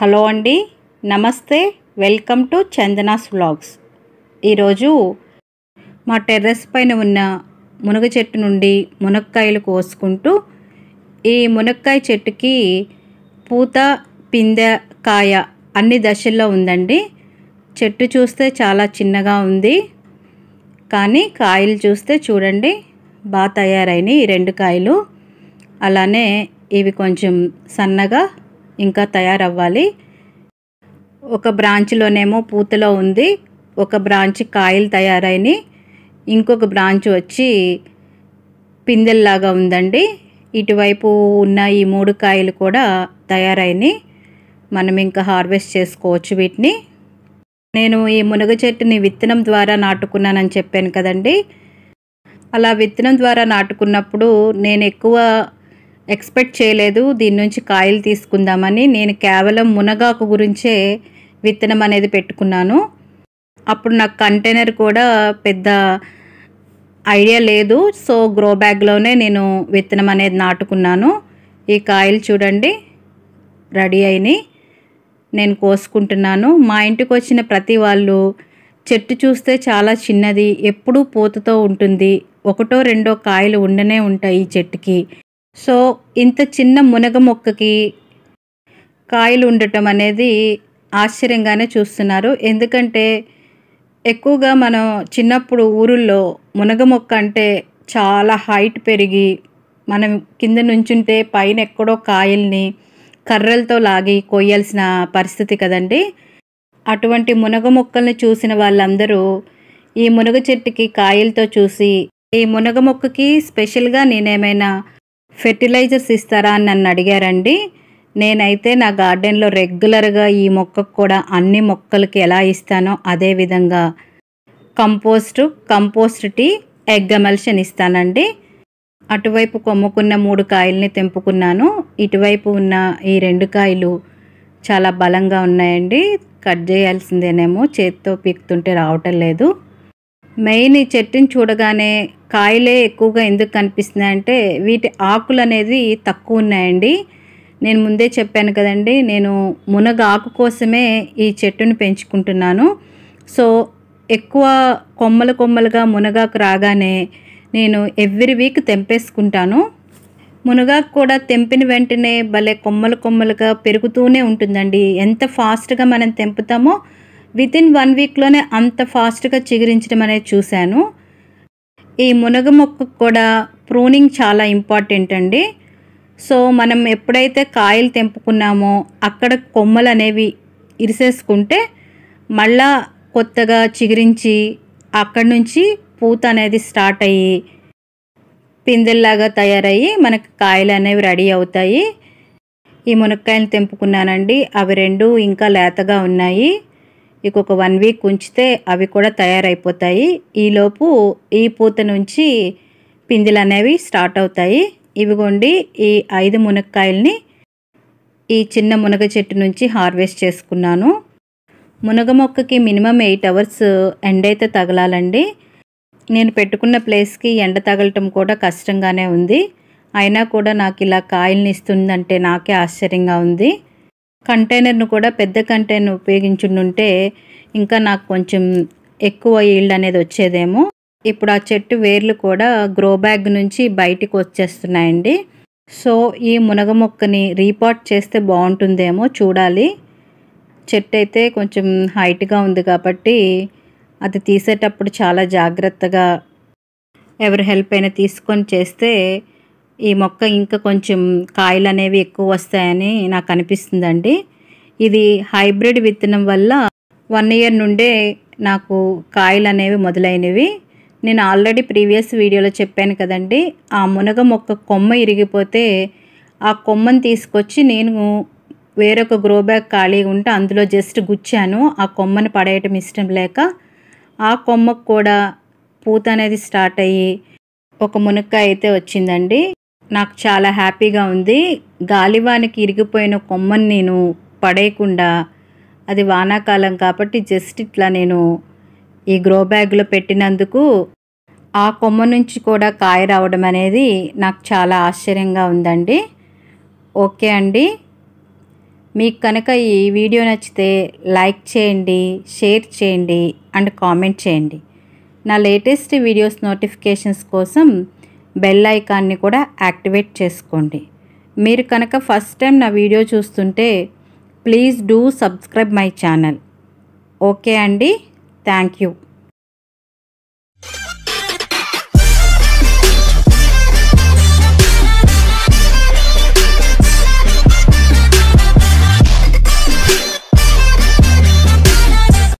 hello అండి నమస్తే welcome to Chandana's vlogs ఈరోజు మా టెర్రస్ పైన ఉన్న మునగ చెట్టు నుండి మునక్కాయలు కోసుకుంటూ ఈ మునక్కాయ చెట్టుకి పూత పిందె కాయ అన్ని దశల్లో ఉందండి చెట్టు చూస్తే చాలా చిన్నగా ఉంది కానీ కాయలు చూస్తే చూడండి బాగా తయారైనవి ఈ రెండు కాయలు అలానే ఇవి కొంచెం సన్నగా ఇంకా తయారవ్వాలి ఒక బ్రాంచ్లోనేమో పూతలో ఉంది ఒక బ్రాంచ్ కాయలు తయారైనవి ఇంకొక బ్రాంచ్ వచ్చి పిందెల్లాగా ఉందండి ఇటువైపు ఉన్న ఈ మూడు కాయలు కూడా తయారైనవి మనం ఇంకా హార్వెస్ట్ చేసుకోవచ్చు వీటిని నేను ఈ మునగ చెట్టుని విత్తనం ద్వారా నాటుకున్నానని చెప్పాను కదండి అలా విత్తనం ద్వారా నాటుకున్నప్పుడు నేను ఎక్కువ ఎక్స్పెక్ట్ చేయలేదు దీని నుంచి కాయలు తీసుకుందామని నేను కేవలం మునగాకు గురించే విత్తనం అనేది పెట్టుకున్నాను అప్పుడు నాకు కంటైనర్ కూడా పెద్ద ఐడియా లేదు సో గ్రో బ్యాగ్లోనే నేను విత్తనం అనేది నాటుకున్నాను ఈ కాయలు చూడండి రెడీ అయినాయి నేను కోసుకుంటున్నాను మా ఇంటికి వచ్చిన ప్రతి వాళ్ళు చెట్టు చూస్తే చాలా చిన్నది ఎప్పుడూ పూతతో ఉంటుంది ఒకటో రెండో కాయలు ఉండనే ఉంటాయి ఈ చెట్టుకి సో ఇంత చిన్న మునగ మొక్కకి కాయలు ఉండటం అనేది ఆశ్చర్యంగానే చూస్తున్నారు ఎందుకంటే ఎక్కువగా మనం చిన్నప్పుడు ఊరుల్లో మునగ మొక్క అంటే చాలా హైట్ పెరిగి మనం కింద నుంచుంటే పైన ఎక్కడో కాయల్ని కర్రలతో లాగి కొయ్యాల్సిన పరిస్థితి కదండి అటువంటి మునగ మొక్కల్ని చూసిన వాళ్ళందరూ ఈ మునగ చెట్టుకి కాయలతో చూసి ఈ మునగ మొక్కకి స్పెషల్గా నేనేమైనా ఫెర్టిలైజర్స్ ఇస్తారా అని నన్ను అడిగారండి నేనైతే నా గార్డెన్లో రెగ్యులర్గా ఈ మొక్కకు కూడా అన్ని మొక్కలకి ఎలా ఇస్తానో అదేవిధంగా విధంగా కంపోస్ట్ టీ ఎగ్ ఎమల్షన్ ఇస్తానండి అటువైపు కొమ్ముకున్న మూడు కాయల్ని తెంపుకున్నాను ఇటువైపు ఉన్న ఈ రెండు కాయలు చాలా బలంగా ఉన్నాయండి కట్ చేయాల్సిందేనేమో చేత్తో పీక్తుంటే రావటం లేదు మెయిన్ ఈ చెట్టుని చూడగానే కాయలే ఎక్కువగా ఎందుకు అంటే వీటి ఆకులు అనేది తక్కువ ఉన్నాయండి నేను ముందే చెప్పాను కదండి నేను మునగ ఆకు కోసమే ఈ చెట్టుని పెంచుకుంటున్నాను సో ఎక్కువ కొమ్మలు కొమ్మలుగా మునగాకు రాగానే నేను ఎవ్రీ వీక్ తెంపేసుకుంటాను మునగాకు కూడా తెంపిన వెంటనే భలే కొమ్మలు కొమ్మలుగా పెరుగుతూనే ఉంటుందండి ఎంత ఫాస్ట్గా మనం తెంపుతామో వితిన్ వన్ వీక్లోనే అంత ఫాస్ట్గా చిగురించడం అనేది చూశాను ఈ మునగ మొక్కకు కూడా ప్రూనింగ్ చాలా ఇంపార్టెంట్ అండి సో మనం ఎప్పుడైతే కాయలు తెంపుకున్నామో అక్కడ కొమ్మలు అనేవి ఇరిసేసుకుంటే మళ్ళా కొత్తగా చిగురించి అక్కడి నుంచి పూత అనేది స్టార్ట్ అయ్యి పిందెల్లాగా తయారయ్యి మనకు కాయలు అనేవి రెడీ అవుతాయి ఈ మునక్కాయలు తెంపుకున్నానండి అవి రెండు ఇంకా లేతగా ఉన్నాయి ఒక వన్ వీక్ ఉంచితే అవి కూడా తయారైపోతాయి ఈలోపు ఈ పూత నుంచి పిందెలు అనేవి స్టార్ట్ అవుతాయి ఇవిగోండి ఈ ఐదు మునక్కాయల్ని ఈ చిన్న మునగ చెట్టు నుంచి హార్వెస్ట్ చేసుకున్నాను మునగ మొక్కకి మినిమం ఎయిట్ అవర్స్ ఎండ అయితే తగలాలండి నేను పెట్టుకున్న ప్లేస్కి ఎండ తగలటం కూడా కష్టంగానే ఉంది అయినా కూడా నాకు ఇలా కాయల్ని ఇస్తుందంటే నాకే ఆశ్చర్యంగా ఉంది కంటైనర్ను కూడా పెద్ద కంటైనర్ ఉపయోగించుంటే ఇంకా నాకు కొంచెం ఎక్కువ ఈల్డ్ అనేది వచ్చేదేమో ఇప్పుడు ఆ చెట్టు వేర్లు కూడా గ్రో బ్యాగ్ నుంచి బయటికి వచ్చేస్తున్నాయండి సో ఈ మునగ మొక్కని రీపాట్ చేస్తే బాగుంటుందేమో చూడాలి చెట్టు అయితే కొంచెం హైట్గా ఉంది కాబట్టి అది తీసేటప్పుడు చాలా జాగ్రత్తగా ఎవరి హెల్ప్ అయినా తీసుకొని చేస్తే ఈ మొక్క ఇంకా కొంచెం కాయలు అనేవి ఎక్కువ వస్తాయని నాకు అనిపిస్తుందండి ఇది హైబ్రిడ్ విత్తనం వల్ల వన్ ఇయర్ నుండే నాకు కాయలు అనేవి మొదలైనవి నేను ఆల్రెడీ ప్రీవియస్ వీడియోలో చెప్పాను కదండి ఆ మునగ మొక్క కొమ్మ ఇరిగిపోతే ఆ కొమ్మను తీసుకొచ్చి నేను వేరొక గ్రో బ్యాగ్ ఖాళీ ఉంటే అందులో జస్ట్ గుచ్చాను ఆ కొమ్మను పడేయటం ఇష్టం లేక ఆ కొమ్మకు కూడా పూత అనేది స్టార్ట్ అయ్యి ఒక మునక్క అయితే వచ్చిందండి నాకు చాలా హ్యాపీగా ఉంది గాలివానికి ఇరిగిపోయిన కొమ్మని నేను పడేయకుండా అది వానాకాలం కాబట్టి జస్ట్ ఇట్లా నేను ఈ గ్రో బ్యాగ్లో పెట్టినందుకు ఆ కొమ్మ నుంచి కూడా కాయ రావడం అనేది నాకు చాలా ఆశ్చర్యంగా ఉందండి ఓకే అండి మీకు కనుక ఈ వీడియో నచ్చితే లైక్ చేయండి షేర్ చేయండి అండ్ కామెంట్ చేయండి నా లేటెస్ట్ వీడియోస్ నోటిఫికేషన్స్ కోసం బెల్ ఐకాన్ని కూడా యాక్టివేట్ చేసుకోండి మీరు కనుక ఫస్ట్ టైం నా వీడియో చూస్తుంటే please do subscribe my channel okay అండి థ్యాంక్ యూ